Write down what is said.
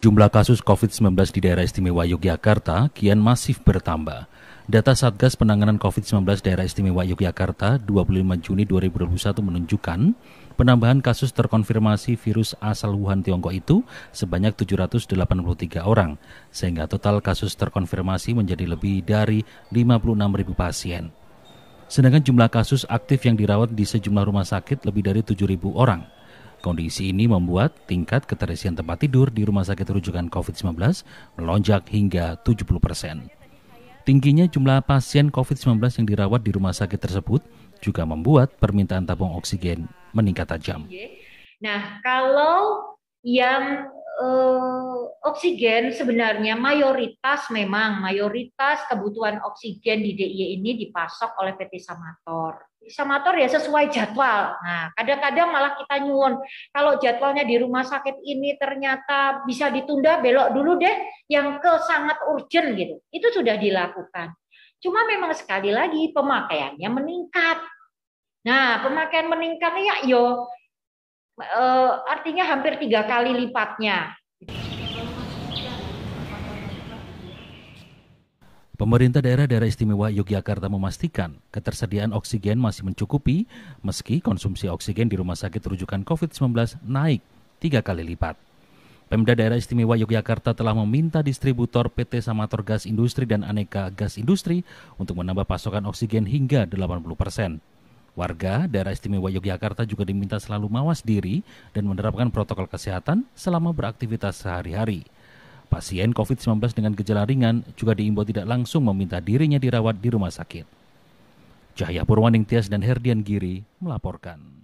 Jumlah kasus COVID-19 di daerah istimewa Yogyakarta kian masif bertambah. Data Satgas Penanganan COVID-19 Daerah Istimewa Yogyakarta 25 Juni 2021 menunjukkan penambahan kasus terkonfirmasi virus asal Wuhan Tiongkok itu sebanyak 783 orang, sehingga total kasus terkonfirmasi menjadi lebih dari 56.000 pasien. Sedangkan jumlah kasus aktif yang dirawat di sejumlah rumah sakit lebih dari 7.000 orang. Kondisi ini membuat tingkat keterisian tempat tidur di rumah sakit rujukan COVID-19 melonjak hingga 70 persen. Tingginya jumlah pasien COVID-19 yang dirawat di rumah sakit tersebut juga membuat permintaan tabung oksigen meningkat tajam. Nah, kalau yang uh, oksigen sebenarnya mayoritas memang mayoritas kebutuhan oksigen di DIY ini dipasok oleh PT Samator. Samator ya sesuai jadwal. Nah, kadang-kadang malah kita nyuwun kalau jadwalnya di rumah sakit ini ternyata bisa ditunda belok dulu deh yang ke sangat urgent gitu. Itu sudah dilakukan. Cuma memang sekali lagi pemakaiannya meningkat. Nah, pemakaian meningkatnya ya yo eh, artinya hampir tiga kali lipatnya Pemerintah daerah-daerah istimewa Yogyakarta memastikan ketersediaan oksigen masih mencukupi meski konsumsi oksigen di rumah sakit rujukan COVID-19 naik tiga kali lipat. Pemda Daerah Istimewa Yogyakarta telah meminta distributor PT Samator Gas Industri dan Aneka Gas Industri untuk menambah pasokan oksigen hingga 80 persen. Warga Daerah Istimewa Yogyakarta juga diminta selalu mawas diri dan menerapkan protokol kesehatan selama beraktivitas sehari-hari. Pasien COVID-19 dengan gejala ringan juga diimbau tidak langsung meminta dirinya dirawat di rumah sakit. Cahaya Purwaning Tias dan Herdian Giri melaporkan.